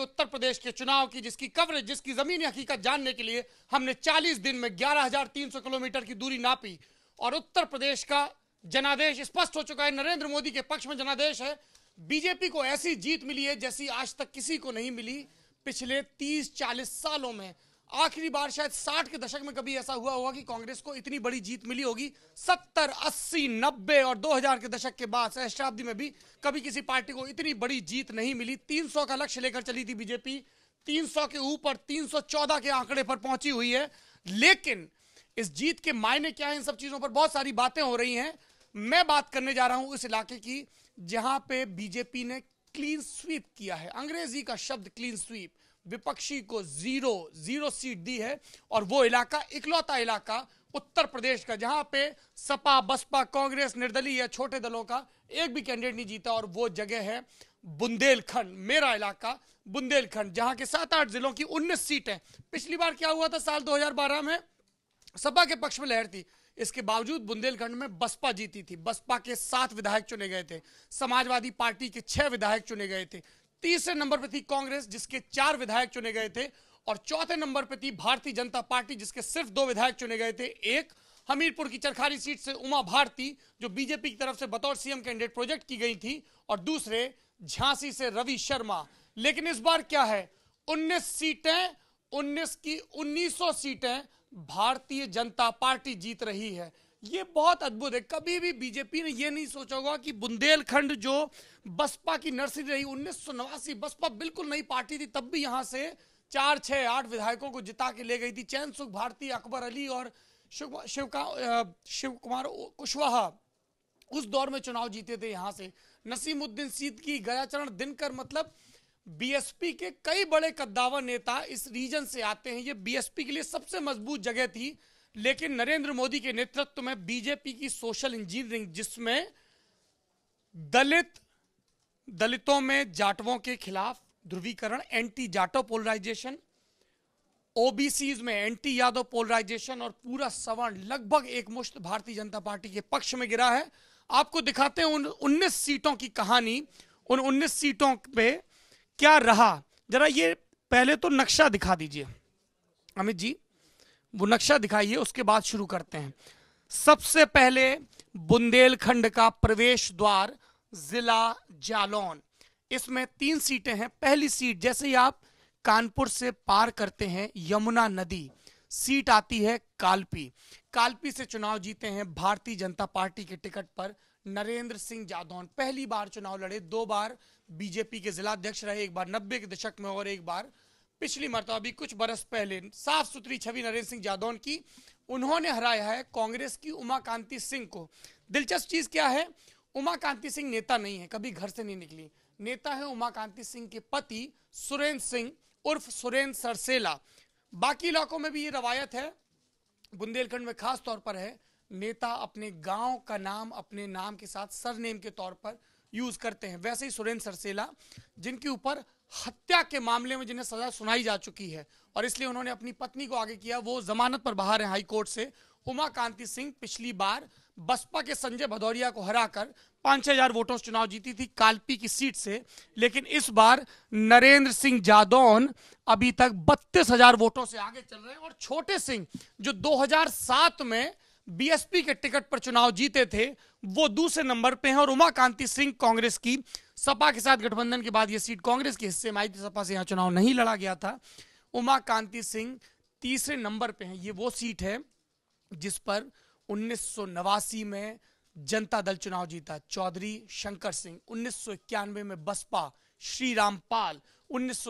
उत्तर प्रदेश के चुनाव की जिसकी कवरेज जिसकी जमीनी हकीकत जानने के लिए हमने 40 दिन में 11,300 किलोमीटर की दूरी नापी और उत्तर प्रदेश का जनादेश स्पष्ट हो चुका है नरेंद्र मोदी के पक्ष में जनादेश है बीजेपी को ऐसी जीत मिली है जैसी आज तक किसी को नहीं मिली पिछले 30-40 सालों में आखिरी बार शायद साठ के दशक में कभी ऐसा हुआ होगा कि कांग्रेस को इतनी बड़ी जीत मिली होगी सत्तर अस्सी नब्बे और दो हजार के दशक के बाद सहस्राब्दी में भी कभी किसी पार्टी को इतनी बड़ी जीत नहीं मिली तीन सौ का लक्ष्य लेकर चली थी बीजेपी तीन सौ के ऊपर तीन सौ चौदह के आंकड़े पर पहुंची हुई है लेकिन इस जीत के मायने क्या है इन सब चीजों पर बहुत सारी बातें हो रही है मैं बात करने जा रहा हूं उस इलाके की जहां पे बीजेपी ने क्लीन स्वीप किया है अंग्रेजी का शब्द क्लीन स्वीप विपक्षी को जीरो जीरो सीट दी है और वो इलाका इकलौता इलाका उत्तर प्रदेश का जहां पे सपा बसपा कांग्रेस निर्दलीय छोटे दलों का एक भी कैंडिडेट नहीं जीता और वो जगह है बुंदेलखंड मेरा इलाका बुंदेलखंड जहां के सात आठ जिलों की उन्नीस सीटें पिछली बार क्या हुआ था साल 2012 में सपा के पक्ष में लहर थी इसके बावजूद बुंदेलखंड में बसपा जीती थी बसपा के सात विधायक चुने गए थे समाजवादी पार्टी के छह विधायक चुने गए थे तीसरे नंबर पर थी कांग्रेस जिसके चार विधायक चुने गए थे और चौथे नंबर पर थी भारतीय जनता पार्टी जिसके सिर्फ दो विधायक चुने गए थे एक हमीरपुर की चरखारी सीट से उमा भारती जो बीजेपी की तरफ से बतौर सीएम कैंडिडेट प्रोजेक्ट की गई थी और दूसरे झांसी से रवि शर्मा लेकिन इस बार क्या है 19 सीटें 19 की 1900 सीटें भारतीय जनता पार्टी जीत रही है ये बहुत अद्भुत है कभी भी बीजेपी ने यह नहीं सोचा होगा कि बुंदेलखंड जो बसपा की नर्सरी रही उन्नीस सौ नवासी बसपा बिल्कुल नई पार्टी थी तब भी यहां से चार छह आठ विधायकों को जिता के ले गई थी चैन सुख भारती अकबर अली और शिव शिव कुमार कुशवाहा उस दौर में चुनाव जीते थे यहां से नसीमुद्दीन गया गयाचरण दिनकर मतलब बीएसपी के कई बड़े कद्दावर नेता इस रीजन से आते हैं ये बीएसपी के लिए सबसे मजबूत जगह थी लेकिन नरेंद्र मोदी के नेतृत्व में बीजेपी की सोशल इंजीनियरिंग जिसमें दलित दलितों में जाटवों के खिलाफ ध्रुवीकरण एंटी जाटो पोलराइजेशन ओबीसी में एंटी यादव पोलराइजेशन और पूरा सवर्ण लगभग एक मुश्त भारतीय जनता पार्टी के पक्ष में गिरा है आपको दिखाते हैं उन उन्नीस सीटों की कहानी उन उन्नीस सीटों पे क्या रहा जरा ये पहले तो नक्शा दिखा दीजिए अमित जी वो नक्शा दिखाइए उसके बाद शुरू करते हैं सबसे पहले बुंदेलखंड का प्रवेश द्वार जिला जालौन इसमें तीन सीटें हैं पहली सीट जैसे ही आप कानपुर से पार करते हैं यमुना नदी सीट आती है कालपी कालपी से चुनाव जीते हैं भारतीय जनता पार्टी के टिकट पर नरेंद्र सिंह जादौन पहली बार चुनाव लड़े दो बार बीजेपी के जिला अध्यक्ष रहे एक बार नब्बे के दशक में और एक बार पिछली मरतबा भी कुछ बरस पहले साफ सुथरी छवि नरेंद्र सिंह जादौन की उन्होंने हराया है कांग्रेस की उमाकांति सिंह को दिलचस्प चीज क्या है उमाकांति सिंह नेता नहीं है कभी घर से नहीं निकली नेता है उमाकांति सिंह के पति सुरेंद्र सिंह उर्फ सुरेंद्र सरसेला बाकी इलाकों में भी ये रवायत है बुंदेलखंड में खास तौर पर है नेता अपने गांव का नाम अपने नाम के साथ सरनेम के तौर पर यूज करते हैं वैसे ही सुरेंद्र सरसेला जिनके ऊपर हत्या के मामले में जिन्हें सजा सुनाई जा चुकी है और इसलिए उन्होंने अपनी पत्नी को आगे किया वो जमानत पर बाहर है हाई कोर्ट से उमा कांति सिंह पिछली बार बसपा के संजय भदौरिया को हराकर पांच हजार वोटों से चुनाव जीती थी कालपी की सीट से लेकिन इस बार नरेंद्र सिंह जादौन अभी तक बत्तीस हजार वोटों से आगे चल रहे हैं और छोटे सिंह जो 2007 में बीएसपी के टिकट पर चुनाव जीते थे वो दूसरे नंबर पे हैं और उमा कांति सिंह कांग्रेस की सपा के साथ गठबंधन के बाद ये सीट कांग्रेस के हिस्से में आई थी सपा से यहाँ चुनाव नहीं लड़ा गया था उमा कांति सिंह तीसरे नंबर पे हैं ये वो सीट है जिस पर उन्नीस में जनता दल चुनाव जीता चौधरी शंकर सिंह उन्नीस में बसपा श्री रामपाल उन्नीस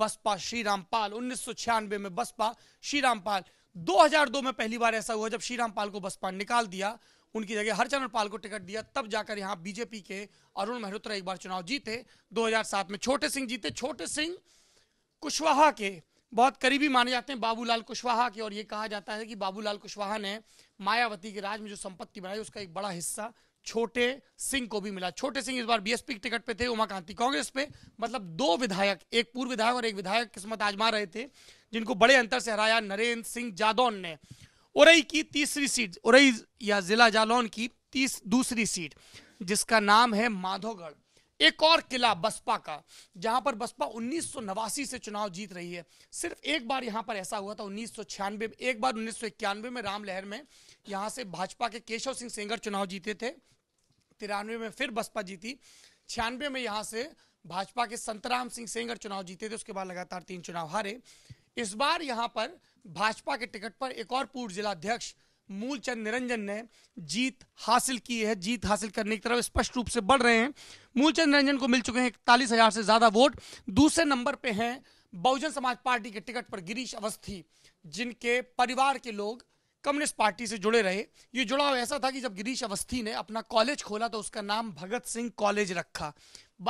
बसपा श्री रामपाल उन्नीस में बसपा श्री रामपाल 2002 में पहली बार ऐसा हुआ जब श्री राम पाल को बसपा निकाल दिया उनकी जगह हरचरण पाल को टिकट दिया तब जाकर यहाँ बीजेपी के अरुण मेहरोत्रा एक बार चुनाव जीते 2007 में छोटे सिंह जीते छोटे सिंह कुशवाहा के बहुत करीबी माने जाते हैं बाबूलाल कुशवाहा के और ये कहा जाता है कि बाबूलाल कुशवाहा ने मायावती के राज में जो संपत्ति बनाई उसका एक बड़ा हिस्सा छोटे सिंह को भी मिला छोटे सिंह इस बार बीएसपी की टिकट पे थे उमाकांति कांग्रेस पे मतलब दो विधायक एक पूर्व विधायक और एक विधायक किस्मत आजमा रहे थे जिनको बड़े अंतर से हराया नरेंद्र सिंह जादौन ने उरई की तीसरी सीट उरई या जिला जालौन की तीस दूसरी सीट जिसका नाम है माधोगढ़ एक और किला बसपा का जहां पर बसपा उन्नीस से चुनाव जीत रही है सिर्फ एक बार यहां पर ऐसा हुआ था उन्नीस में एक बार उन्नीस में रामलहर में यहाँ से भाजपा के केशव सिंह सेंगर चुनाव जीते थे तिरानवे में फिर बसपा जीती छियानवे में यहाँ से भाजपा के संतराम सिंह सेंगर चुनाव जीते थे उसके बाद लगातार तीन चुनाव हारे इस बार यहाँ पर भाजपा के टिकट पर एक और पूर्व जिलाध्यक्ष मूलचंद निरंजन ने जीत हासिल की है जीत हासिल करने की तरफ स्पष्ट रूप से बढ़ रहे हैं मूलचंद निरंजन को मिल चुके हैं इकतालीस हजार से ज्यादा वोट दूसरे नंबर पे हैं बहुजन समाज पार्टी के टिकट पर गिरीश अवस्थी जिनके परिवार के लोग कम्युनिस्ट पार्टी से जुड़े रहे ये जुड़ाव ऐसा था कि जब गिरीश अवस्थी ने अपना कॉलेज खोला तो उसका नाम भगत सिंह कॉलेज रखा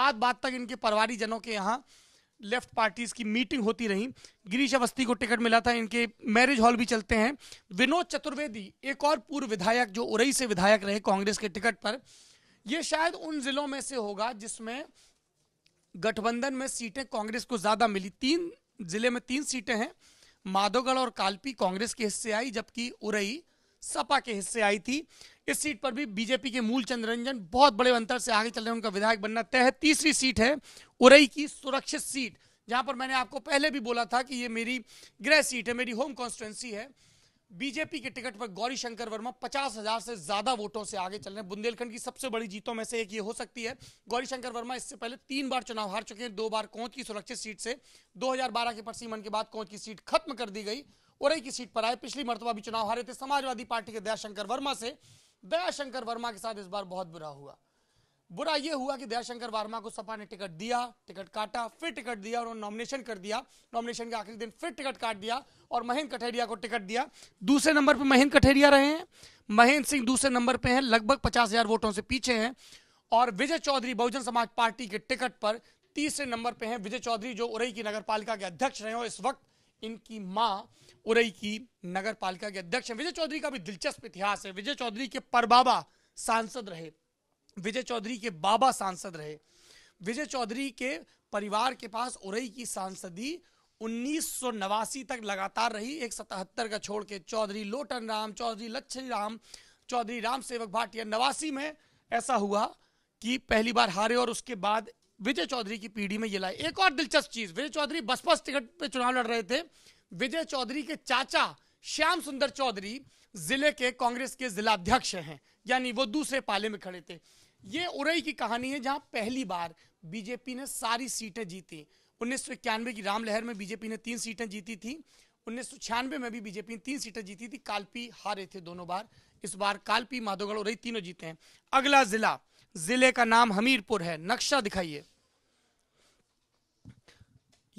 बाद बाद तक इनके परिवारी जनों के यहाँ लेफ्ट पार्टीज की मीटिंग होती रही गिरीश अवस्थी को टिकट मिला था इनके मैरिज हॉल भी चलते हैं विनोद चतुर्वेदी एक और पूर्व विधायक जो उरई से विधायक रहे कांग्रेस के टिकट पर यह शायद उन जिलों में से होगा जिसमें गठबंधन में सीटें कांग्रेस को ज्यादा मिली तीन जिले में तीन सीटें हैं माधोगढ़ और कालपी कांग्रेस के हिस्से आई जबकि उरई सपा के हिस्से आई थी इस सीट पर भी बीजेपी के मूल चंद्रंजन बहुत बड़े अंतर से आगे चल रहे हैं उनका विधायक बनना तय है तीसरी सीट है उरई की सुरक्षित सीट जहां पर मैंने आपको पहले भी बोला था कि ये मेरी गृह सीट है मेरी होम कॉन्स्टिट्युएंसी है बीजेपी के टिकट पर गौरी शंकर वर्मा पचास हजार से ज्यादा वोटों से आगे चल रहे हैं बुंदेलखंड की सबसे बड़ी जीतों में से एक ये हो सकती है गौरी शंकर वर्मा इससे पहले तीन बार चुनाव हार चुके हैं दो बार कोच की सुरक्षित सीट से 2012 के परसीमन के बाद कौच की सीट खत्म कर दी गई और की सीट पर आए पिछली मरतबा भी चुनाव हारे थे समाजवादी पार्टी के दयाशंकर वर्मा से दयाशंकर वर्मा के साथ इस बार बहुत बुरा हुआ बुरा यह हुआ कि दयाशंकर वर्मा को सपा ने टिकट दिया टिकट काटा फिर टिकट दिया और उन्होंने नॉमिनेशन कर दिया नॉमिनेशन के आखिरी दिन फिर टिकट काट दिया और महेंद्र कठेरिया को टिकट दिया दूसरे नंबर पर महेंद्र कठेरिया रहे हैं महेंद्र सिंह दूसरे नंबर पर हैं लगभग पचास हजार वोटों से पीछे हैं और विजय चौधरी बहुजन समाज पार्टी के टिकट पर तीसरे नंबर पर हैं विजय चौधरी जो उरई की नगर पालिका के अध्यक्ष रहे हो इस वक्त इनकी माँ उरई की नगर पालिका के अध्यक्ष हैं विजय चौधरी का भी दिलचस्प इतिहास है विजय चौधरी के परबाबा सांसद रहे विजय चौधरी के बाबा सांसद रहे विजय चौधरी के परिवार के पास उरई की सांसदी उन्नीस तक लगातार रही एक सतहत्तर का छोड़ के चौधरी लोटन राम चौधरी लच्छरी राम चौधरी राम सेवक भाटिया नवासी में ऐसा हुआ कि पहली बार हारे और उसके बाद विजय चौधरी की पीढ़ी में ये लाए एक और दिलचस्प चीज विजय चौधरी बसपा टिकट पे चुनाव लड़ रहे थे विजय चौधरी के चाचा श्याम सुंदर चौधरी जिले के कांग्रेस के जिला अध्यक्ष हैं यानी वो दूसरे पाले में खड़े थे ये उरई की कहानी है जहां पहली बार बीजेपी ने सारी सीटें जीती उन्नीस की रामलहर में बीजेपी ने तीन सीटें जीती थी उन्नीस में भी बीजेपी ने तीन सीटें जीती थी कालपी हारे थे दोनों बार इस बार कालपी माधोगढ़ उरई तीनों जीते हैं अगला जिला जिले का नाम हमीरपुर है नक्शा दिखाइए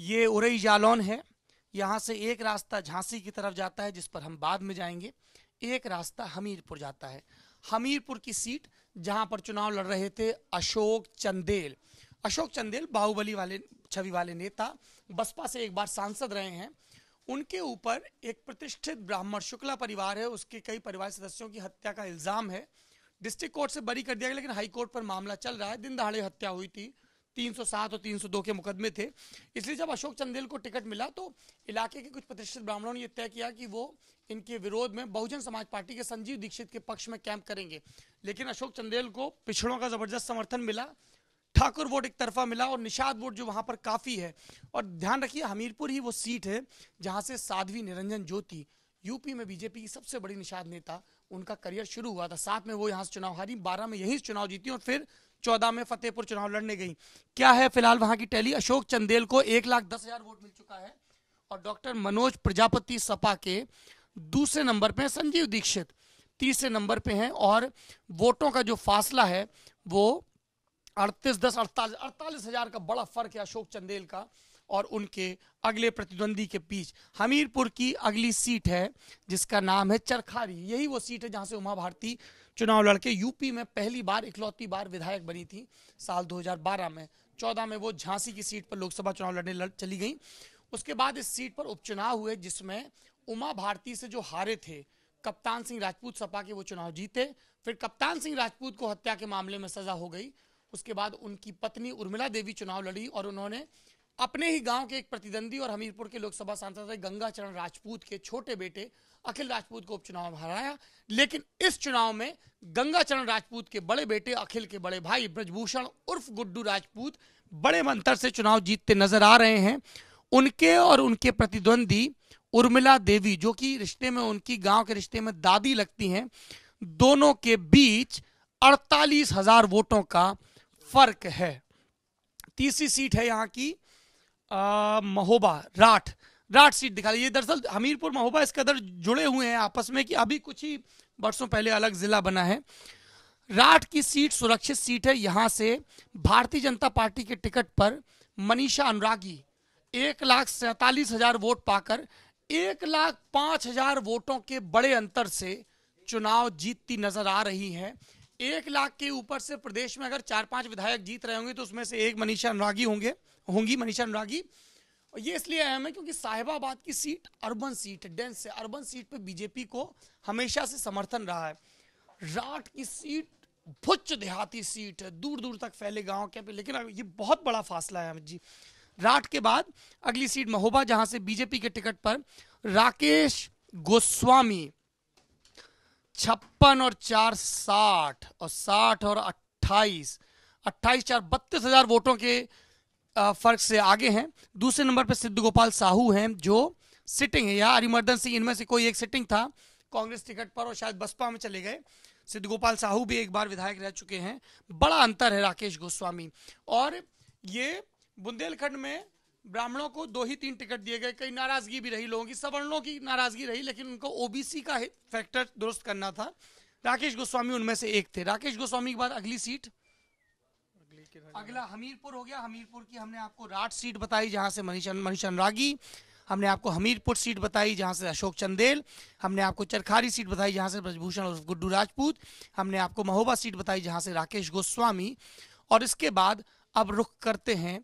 ये उरई जालौन है यहां से एक रास्ता झांसी की तरफ जाता है जिस पर हम बाद में जाएंगे एक रास्ता हमीरपुर जाता है हमीरपुर की सीट जहां पर चुनाव लड़ रहे थे अशोक चंदेल अशोक चंदेल बाहुबली वाले छवि वाले नेता बसपा से एक बार सांसद रहे हैं उनके ऊपर एक प्रतिष्ठित ब्राह्मण शुक्ला परिवार है उसके कई परिवार सदस्यों की हत्या का इल्ज़ाम है डिस्ट्रिक्ट कोर्ट से बरी कर दिया गया लेकिन हाई कोर्ट पर मामला चल रहा है दिन दहाड़े हत्या हुई थी 307 और 302 के मुकदमे थे इसलिए जब अशोक चंदेल को टिकट मिला तो इलाके के कुछ प्रतिष्ठित ब्राह्मणों ने यह तय किया कि वो इनके विरोध में बहुजन समाज पार्टी के संजीव दीक्षित के पक्ष में कैंप करेंगे लेकिन अशोक चंदेल को पिछड़ों का जबरदस्त समर्थन मिला ठाकुर वोट एक तरफा मिला और निषाद वोट जो वहां पर काफी है और ध्यान रखिए हमीरपुर ही वो सीट है जहां से साध्वी निरंजन ज्योति यूपी में बीजेपी की सबसे बड़ी निषाद नेता उनका करियर शुरू हुआ था साथ में वो यहाँ से चुनाव हारी बारह में यही चुनाव जीती और फिर चौदह में फतेहपुर चुनाव लड़ने गई क्या है फिलहाल वहां की टैली अशोक चंदेल को एक लाख दस हजार वोट मिल चुका है और डॉक्टर मनोज प्रजापति सपा के दूसरे नंबर पे है संजीव दीक्षित तीसरे नंबर पे हैं और वोटों का जो फासला है वो अड़तीस दस अड़तालीस अड़तालीस हजार का बड़ा फर्क है अशोक चंदेल का और उनके अगले प्रतिद्वंदी के बीच हमीरपुर की अगली सीट है जिसका नाम है चरखारी यही वो सीट है जहां से उमा भारती चुनाव लड़के यूपी में पहली बार इकलौती बार विधायक बनी थी साल 2012 में 14 में वो झांसी की सीट पर लोकसभा चुनाव लड़ने लड़ चली गई उसके बाद इस सीट पर उपचुनाव हुए जिसमें उमा भारती से जो हारे थे कप्तान सिंह राजपूत सपा के वो चुनाव जीते फिर कप्तान सिंह राजपूत को हत्या के मामले में सजा हो गई उसके बाद उनकी पत्नी उर्मिला देवी चुनाव लड़ी और उन्होंने अपने ही गांव के एक प्रतिद्वंदी और हमीरपुर के लोकसभा सांसद गंगाचरण राजपूत के छोटे बेटे अखिल राजपूत को उपचुनाव में हराया लेकिन इस चुनाव में गंगाचरण राजपूत के बड़े बेटे अखिल के बड़े भाई ब्रजभूषण उर्फ गुड्डू राजपूत बड़े मंत्र से चुनाव जीतते नजर आ रहे हैं उनके और उनके प्रतिद्वंदी उर्मिला देवी जो कि रिश्ते में उनकी गांव के रिश्ते में दादी लगती हैं दोनों के बीच अड़तालीस हजार वोटों का फर्क है तीसरी सीट है यहाँ की आ, महोबा राठ राठ सीट दिखा ये दरअसल हमीरपुर महोबा इस कदर जुड़े हुए हैं आपस में कि अभी कुछ ही वर्षों पहले अलग जिला बना है राठ की सीट सुरक्षित सीट है यहाँ से भारतीय जनता पार्टी के टिकट पर मनीषा अनुरागी एक लाख सैतालीस हजार वोट पाकर एक लाख पांच हजार वोटों के बड़े अंतर से चुनाव जीतती नजर आ रही है एक लाख के ऊपर से प्रदेश में अगर चार पांच विधायक जीत रहे होंगे तो उसमें से एक मनीषा अनुरागी होंगे होंगी मनीषा अनुरागी और ये इसलिए अहम है क्योंकि साहिबाबाद की सीट अर्बन सीट डेंस से अर्बन सीट पे बीजेपी को हमेशा से समर्थन रहा है राट की सीट भुच्च देहाती सीट है दूर दूर तक फैले गांव के पे लेकिन ये बहुत बड़ा फासला है अमित जी राठ के बाद अगली सीट महोबा जहां से बीजेपी के टिकट पर राकेश गोस्वामी छप्पन और चार साठ और साठ और अट्ठाईस अट्ठाईस चार बत्तीस हजार वोटों के फर्क से आगे हैं दूसरे नंबर पर सिद्ध गोपाल साहू हैं जो सिटिंग है या हरिमर्दन सिंह इनमें से कोई एक सिटिंग था कांग्रेस टिकट पर और शायद बसपा में चले गए सिद्ध गोपाल साहू भी एक बार विधायक रह चुके हैं बड़ा अंतर है राकेश गोस्वामी और ये बुंदेलखंड में ब्राह्मणों को दो ही तीन टिकट दिए गए कई नाराजगी भी रही लोगों की सवर्णों की नाराजगी रही लेकिन उनको ओबीसी का फैक्टर दुरुस्त करना था राकेश गोस्वामी उनमें से एक थे राकेश गोस्वामी के बाद अगली सीट अगला हमीरपुर हो गया हमीरपुर की हमने आपको राट सीट बताई जहां से मनीष अनुरागी हमने आपको हमीरपुर सीट बताई जहां से अशोक चंदेल हमने आपको चरखारी सीट बताई जहां से ब्रजभूषण और गुड्डू राजपूत हमने आपको महोबा सीट बताई जहां से राकेश गोस्वामी और इसके बाद अब रुख करते हैं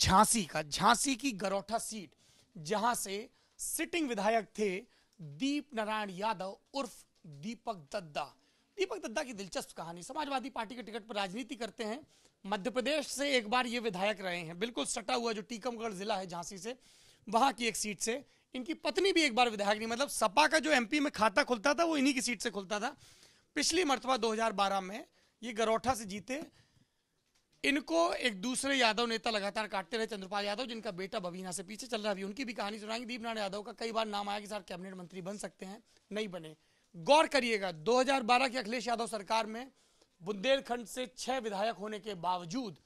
झांसी का झांसी की गरौठा सीट जहां से सिटिंग विधायक थे दीप नारायण यादव उर्फ दीपक दद्दा दीपक दद्दा की दिलचस्प कहानी समाजवादी पार्टी के टिकट पर राजनीति करते हैं मध्य प्रदेश से एक बार ये विधायक रहे हैं बिल्कुल सटा हुआ जो टीकमगढ़ जिला है झांसी से वहां की एक सीट से इनकी पत्नी भी एक बार विधायक नहीं मतलब सपा का जो एमपी में खाता खुलता था वो इन्हीं की सीट से खुलता था पिछली मरतबा 2012 में ये गरोठा से जीते इनको एक दूसरे यादव नेता लगातार काटते रहे चंद्रपाल यादव जिनका बेटा बबीना से पीछे चल रहा है अभी उनकी भी कहानी सुनाएंगे दीप नारायण यादव का कई बार नाम आया कि सर कैबिनेट मंत्री बन सकते हैं नहीं बने गौर करिएगा 2012 की अखिलेश यादव सरकार में बुंदेलखंड से छह विधायक होने के बावजूद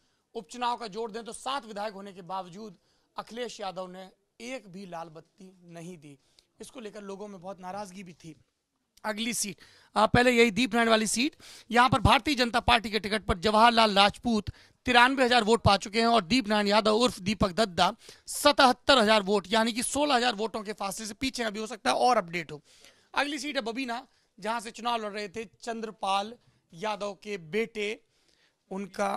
उपचुनाव का जोड़ दें तो सात विधायक होने के बावजूद अखिलेश यादव ने एक भी लाल बत्ती नहीं दी इसको लेकर लोगों में बहुत नाराजगी भी थी अगली सीट आप पहले यही दीप नारायण वाली सीट यहां पर भारतीय जनता पार्टी के टिकट पर जवाहरलाल राजपूत तिरानवे हजार वोट पा चुके हैं और दीप नारायण यादव उर्फ दीपक दत्ता सतहत्तर हजार वोट यानी कि सोलह हजार वोटों के फासले से पीछे अभी हो सकता है और अपडेट हो अगली सीट है बबीना जहां से चुनाव लड़ रहे थे चंद्रपाल यादव के बेटे उनका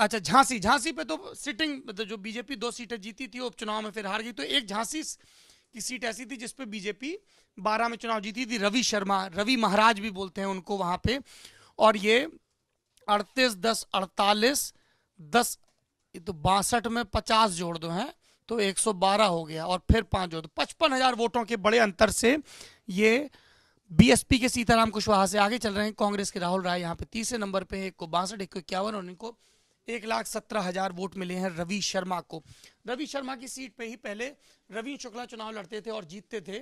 अच्छा झांसी झांसी पे तो सिटिंग तो मतलब जो बीजेपी दो सीटें जीती थी उपचुनाव में फिर हार गई तो एक झांसी की सीट ऐसी थी जिसपे बीजेपी बारह में चुनाव जीती थी रवि शर्मा रवि महाराज भी बोलते हैं उनको वहां पे और ये अड़तीस दस अड़तालीस दस तो बासठ में पचास जोड़ दो हैं तो बारह हो गया और फिर पांच जोड़ दो पचपन हजार वोटों के बड़े अंतर से ये बीएसपी के सीताराम कुशवाहा से आगे चल रहे हैं कांग्रेस के राहुल राय यहाँ पे तीसरे नंबर पे एक को बासठ एक को इक्यावन और इनको एक लाख सत्रह हजार वोट मिले हैं रवि शर्मा को रवि शर्मा की सीट पे ही पहले रवि शुक्ला चुनाव लड़ते थे और जीतते थे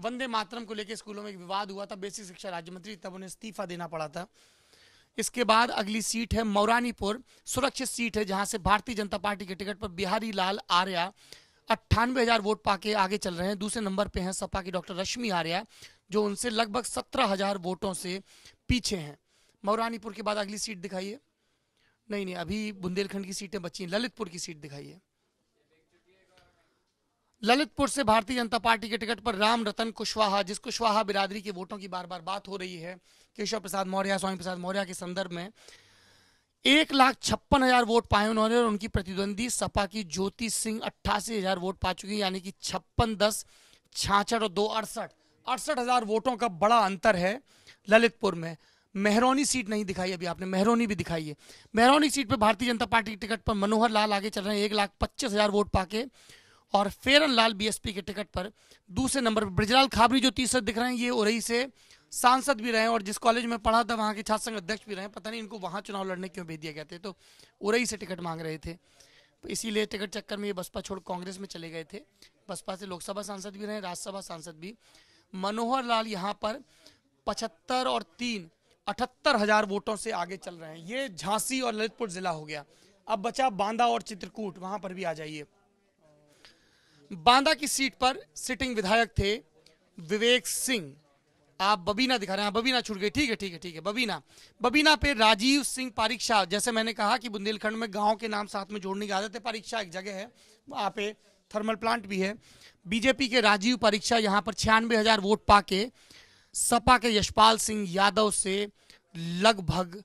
वंदे मातरम को लेकर स्कूलों में विवाद हुआ था बेसिक शिक्षा राज्य मंत्री तब उन्हें इस्तीफा देना पड़ा था इसके बाद अगली सीट है मौरानीपुर सुरक्षित सीट है जहां से भारतीय जनता पार्टी के टिकट पर बिहारी लाल आर्या अट्ठानवे हजार वोट पाके आगे चल रहे हैं दूसरे नंबर पे हैं सपा की डॉक्टर रश्मि आर्या जो उनसे लगभग सत्रह हजार वोटों से पीछे हैं मौरानीपुर के बाद अगली सीट दिखाइए नहीं नहीं अभी बुंदेलखंड की सीटें बची ललितपुर की सीट दिखाइए ललितपुर से भारतीय जनता पार्टी के टिकट पर राम रतन कुशवाहा जिस कुशवाहा बिरादरी के वोटों की बार बार बात हो रही है केशव प्रसाद मौर्य स्वामी प्रसाद मौर्य के संदर्भ में एक लाख छप्पन हजार वोट पाए उन्होंने और उनकी प्रतिद्वंदी सपा की ज्योति सिंह अट्ठासी हजार वोट पा चुकी है यानी कि छप्पन दस छाछठ और दो अड़सठ अड़सठ हजार वोटों का बड़ा अंतर है ललितपुर में मेहरौनी सीट नहीं दिखाई अभी आपने मेहरौनी भी दिखाई है मेहरौनी सीट पर भारतीय जनता पार्टी के टिकट पर मनोहर लाल आगे चल रहे हैं एक लाख पच्चीस हजार वोट पाके और फेरन लाल बीएसपी के टिकट पर दूसरे नंबर पर ब्रजलाल खाबरी जो तीसरे दिख रहे हैं ये उरई से सांसद भी रहे और जिस कॉलेज में पढ़ा था वहाँ के छात्र संघ अध्यक्ष भी रहे पता नहीं इनको वहाँ चुनाव लड़ने क्यों भेज दिया गया थे तो उरई से टिकट मांग रहे थे तो इसीलिए टिकट चक्कर में ये बसपा छोड़ कांग्रेस में चले गए थे बसपा से लोकसभा सांसद भी रहे राज्यसभा सांसद भी मनोहर लाल यहाँ पर पचहत्तर और तीन अठहत्तर हजार वोटों से आगे चल रहे हैं ये झांसी और ललितपुर जिला हो गया अब बचा बांदा और चित्रकूट वहाँ पर भी आ जाइए बांदा की सीट पर सिटिंग विधायक थे विवेक सिंह आप बबीना दिखा रहे हैं हाँ, बबीना छूट गई ठीक है ठीक है ठीक है बबीना बबीना पे राजीव सिंह पारीक्षा जैसे मैंने कहा कि बुंदेलखंड में गांव के नाम साथ में जोड़ने की आदत है परीक्षा एक जगह है वहाँ पे थर्मल प्लांट भी है बीजेपी के राजीव परीक्षा यहाँ पर छियानवे हजार वोट पाके सपा के यशपाल सिंह यादव से लगभग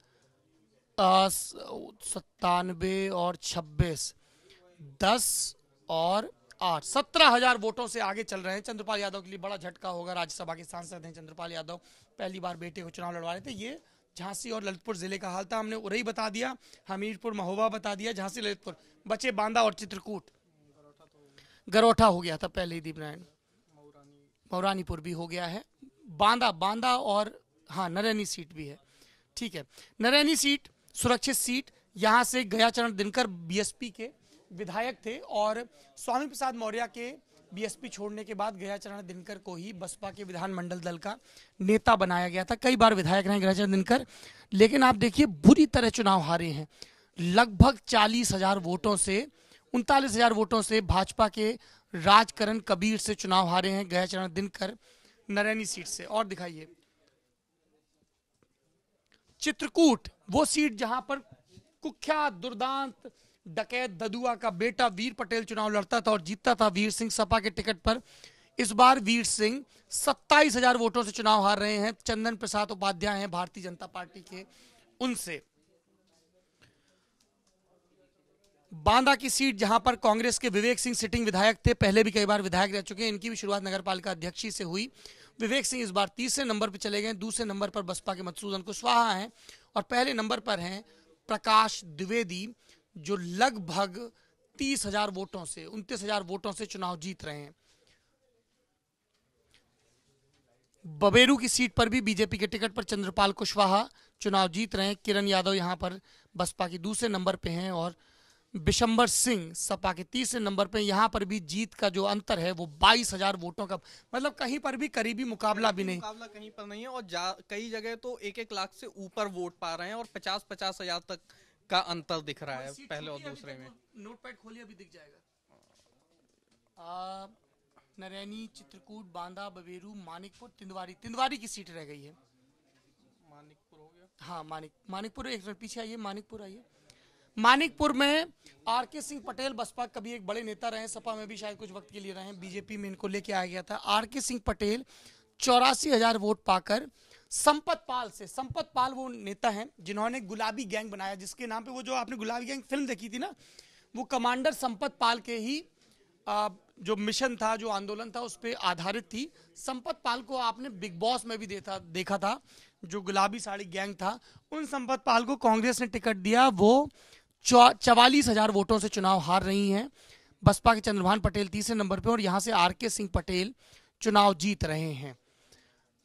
सत्तानवे और छब्बीस दस और आठ सत्रह हजार वोटों से आगे चल रहे हैं चंद्रपाल यादव के लिए बड़ा झटका होगा राज्यसभा के सांसद हैं चंद्रपाल यादव पहली बार बेटे को चुनाव लड़वा रहे थे ये झांसी और ललितपुर जिले का हाल था हमने उरई बता दिया हमीरपुर महोबा बता दिया झांसी ललितपुर बचे बांदा और चित्रकूट गरोठा हो गया था पहले ही दीप नारायण मौरानीपुर भी हो गया है बांदा बांदा और हाँ नरैनी सीट भी है ठीक है नरैनी सीट सुरक्षित सीट यहाँ से गया चरण दिनकर बीएसपी के विधायक थे और स्वामी प्रसाद मौर्य के बीएसपी छोड़ने के बाद गयाचरण दिनकर को ही बसपा के विधानमंडल दल का नेता बनाया गया था कई बार विधायक रहे गयाचरण दिनकर लेकिन आप देखिए बुरी तरह चुनाव हारे हैं लगभग चालीस हजार वोटों से उनतालीस हजार वोटों से भाजपा के राजकरण कबीर से चुनाव हारे हैं गयाचरण दिनकर नरैनी सीट से और दिखाइए चित्रकूट वो सीट जहां पर कुख्यात दुर्दांत डकैत ददुआ का बेटा वीर पटेल चुनाव लड़ता था और जीतता था वीर सिंह सपा के टिकट पर इस बार वीर सिंह सत्ताईस हजार वोटों से चुनाव हार रहे हैं चंदन प्रसाद उपाध्याय हैं भारतीय जनता पार्टी के उनसे बांदा की सीट जहां पर कांग्रेस के विवेक सिंह सिटिंग विधायक थे पहले भी कई बार विधायक रह चुके हैं इनकी भी शुरुआत नगर पालिका अध्यक्षी से हुई विवेक सिंह इस बार तीसरे नंबर पर चले गए दूसरे नंबर पर बसपा के मधुसूदन कुशवाहा हैं और पहले नंबर पर हैं प्रकाश द्विवेदी जो लगभग तीस हजार वोटों से उनतीस हजार वोटों से चुनाव जीत रहे हैं बबेरू की सीट पर भी बीजेपी के टिकट पर चंद्रपाल कुशवाहा चुनाव जीत रहे हैं किरण यादव यहां पर बसपा के दूसरे नंबर पे हैं और बिशंबर सिंह सपा के तीसरे नंबर पे यहाँ पर भी जीत का जो अंतर है वो बाईस हजार वोटों का मतलब कहीं पर भी करीबी मुकाबला भी नहीं मुकाबला कहीं पर नहीं है और कई जगह तो एक एक लाख से ऊपर वोट पा रहे हैं और पचास पचास हजार तक का अंतर दिख रहा है पहले और दूसरे में नोट पैड खोलिए अभी दिख जाएगा नरैनी चित्रकूट बांदा बबेरू मानिकपुर तिंदवारी तिंदवारी की सीट रह गई है मानिकपुर हो गया हाँ मानिक मानिकपुर एक पीछे आइए मानिकपुर आइए मानिकपुर में आर के सिंह पटेल बसपा कभी एक बड़े नेता रहे सपा में भी शायद कुछ वक्त के लिए रहे बीजेपी में इनको लेके आया गया था आर के सिंह पटेल चौरासी हजार वोट पाकर संपत पाल से संपत पाल वो नेता हैं जिन्होंने गुलाबी गैंग बनाया जिसके नाम पे वो जो आपने गुलाबी गैंग फिल्म देखी थी ना वो कमांडर संपत पाल के ही आ, जो मिशन था जो आंदोलन था उस पर आधारित थी संपत पाल को आपने बिग बॉस में भी देखा देखा था जो गुलाबी साड़ी गैंग था उन संपत पाल को कांग्रेस ने टिकट दिया वो चवालीस हजार वोटों से चुनाव हार रही हैं बसपा के चंद्रभान पटेल तीसरे नंबर पे और यहाँ से आर के सिंह पटेल चुनाव जीत रहे हैं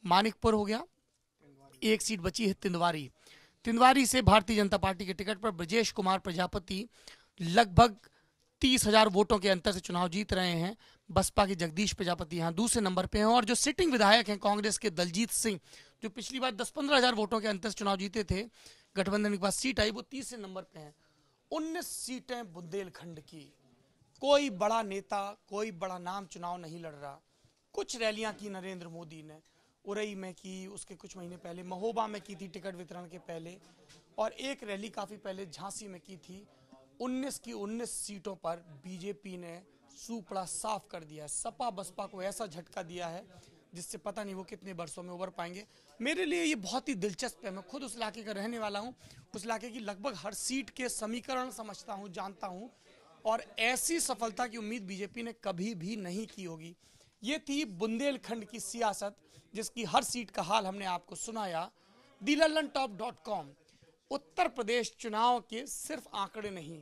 मानिकपुर हो गया एक सीट बची है तिंदवारी तिंदवारी से भारतीय जनता पार्टी के टिकट पर ब्रजेश कुमार प्रजापति लगभग तीस हजार वोटों के अंतर से चुनाव जीत रहे हैं बसपा के जगदीश प्रजापति यहाँ दूसरे नंबर पे हैं और जो सिटिंग विधायक हैं कांग्रेस के दलजीत सिंह जो पिछली बार दस पंद्रह हजार वोटों के अंतर से चुनाव जीते थे गठबंधन के पास सीट आई वो तीसरे नंबर पे हैं उन्नीस सीटें बुंदेलखंड की कोई बड़ा नेता कोई बड़ा नाम चुनाव नहीं लड़ रहा कुछ रैलियां की नरेंद्र मोदी ने उरई में की उसके कुछ महीने पहले महोबा में की थी टिकट वितरण के पहले और एक रैली काफ़ी पहले झांसी में की थी 19 की 19 सीटों पर बीजेपी ने सूपड़ा साफ कर दिया है सपा बसपा को ऐसा झटका दिया है जिससे पता नहीं वो कितने वर्षों में उबर पाएंगे मेरे लिए ये बहुत ही दिलचस्प है मैं खुद उस इलाके का रहने वाला हूँ उस इलाके की लगभग हर सीट के समीकरण समझता हूँ जानता हूँ और ऐसी सफलता की उम्मीद बीजेपी ने कभी भी नहीं की होगी ये थी बुंदेलखंड की सियासत जिसकी हर सीट का हाल हमने आपको सुनाया the Lallantop dot com Uttar Pradesh चुनाव के सिर्फ आंकड़े नहीं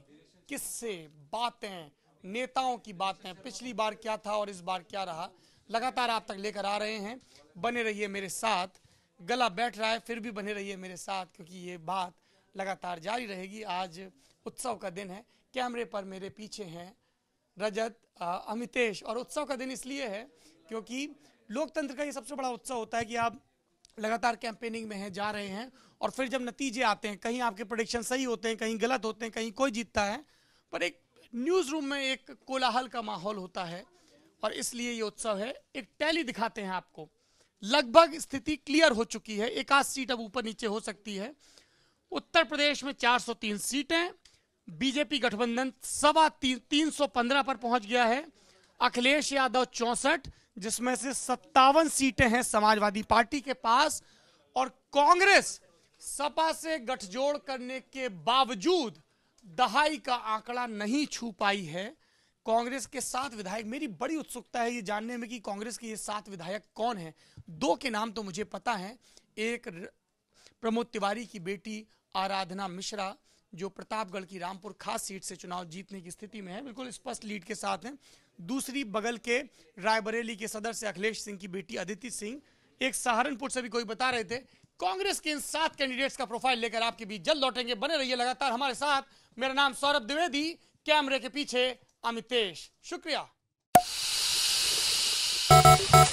किससे बातें नेताओं की बातें पिछली बार क्या था और इस बार क्या रहा लगातार आप तक लेकर आ रहे हैं बने रहिए मेरे साथ गला बैठ रहा है फिर भी बने रहिए मेरे साथ क्योंकि ये बात लगातार जारी रहेगी आज उत्सव का दिन है कैमरे पर मेरे पीछे हैं रजत अमितेश और उत्सव का दिन इसलिए है क्योंकि लोकतंत्र का ये सबसे बड़ा उत्सव होता है कि आप लगातार कैंपेनिंग में हैं जा रहे हैं और फिर जब नतीजे आते हैं कहीं आपके प्रोडिक्शन सही होते हैं कहीं गलत होते हैं कहीं कोई जीतता है पर एक न्यूज़ रूम में एक कोलाहल का माहौल होता है और इसलिए ये उत्सव है एक टैली दिखाते हैं आपको लगभग स्थिति क्लियर हो चुकी है एक आध सीट अब ऊपर नीचे हो सकती है उत्तर प्रदेश में 403 सीटें बीजेपी गठबंधन सवा तीन तीन पर पहुंच गया है अखिलेश यादव चौसठ जिसमें से सत्तावन सीटें हैं समाजवादी पार्टी के पास और कांग्रेस सपा से गठजोड़ करने के बावजूद दहाई का आंकड़ा नहीं छू पाई है कांग्रेस के सात विधायक मेरी बड़ी उत्सुकता है ये जानने में कि कांग्रेस के ये सात विधायक कौन हैं दो के नाम तो मुझे पता है एक प्रमोद तिवारी की बेटी आराधना मिश्रा जो प्रतापगढ़ की रामपुर खास सीट से चुनाव जीतने की स्थिति में है बिल्कुल स्पष्ट लीड के साथ हैं दूसरी बगल के रायबरेली के सदर से अखिलेश सिंह की बेटी अदिति सिंह एक सहारनपुर से भी कोई बता रहे थे कांग्रेस के इन सात कैंडिडेट्स का प्रोफाइल लेकर आपके बीच जल्द लौटेंगे बने रहिए लगातार हमारे साथ मेरा नाम सौरभ द्विवेदी कैमरे के पीछे अमितेश शुक्रिया